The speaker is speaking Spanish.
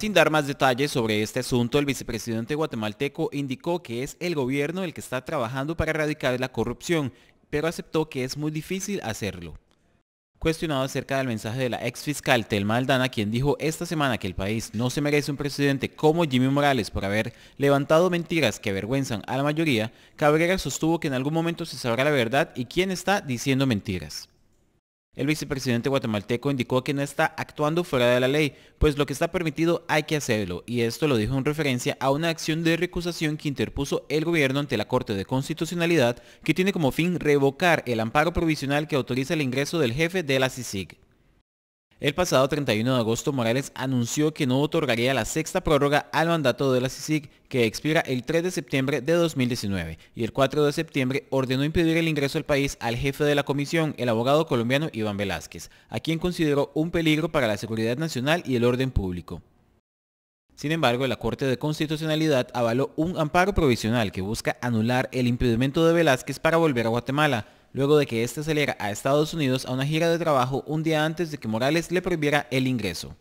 Sin dar más detalles sobre este asunto, el vicepresidente guatemalteco indicó que es el gobierno el que está trabajando para erradicar la corrupción, pero aceptó que es muy difícil hacerlo. Cuestionado acerca del mensaje de la ex fiscal Telma Aldana, quien dijo esta semana que el país no se merece un presidente como Jimmy Morales por haber levantado mentiras que avergüenzan a la mayoría, Cabrera sostuvo que en algún momento se sabrá la verdad y quién está diciendo mentiras. El vicepresidente guatemalteco indicó que no está actuando fuera de la ley, pues lo que está permitido hay que hacerlo, y esto lo dijo en referencia a una acción de recusación que interpuso el gobierno ante la Corte de Constitucionalidad, que tiene como fin revocar el amparo provisional que autoriza el ingreso del jefe de la CICIG. El pasado 31 de agosto, Morales anunció que no otorgaría la sexta prórroga al mandato de la CICIG que expira el 3 de septiembre de 2019 y el 4 de septiembre ordenó impedir el ingreso al país al jefe de la comisión, el abogado colombiano Iván Velázquez, a quien consideró un peligro para la seguridad nacional y el orden público. Sin embargo, la Corte de Constitucionalidad avaló un amparo provisional que busca anular el impedimento de Velázquez para volver a Guatemala, luego de que éste saliera a Estados Unidos a una gira de trabajo un día antes de que Morales le prohibiera el ingreso.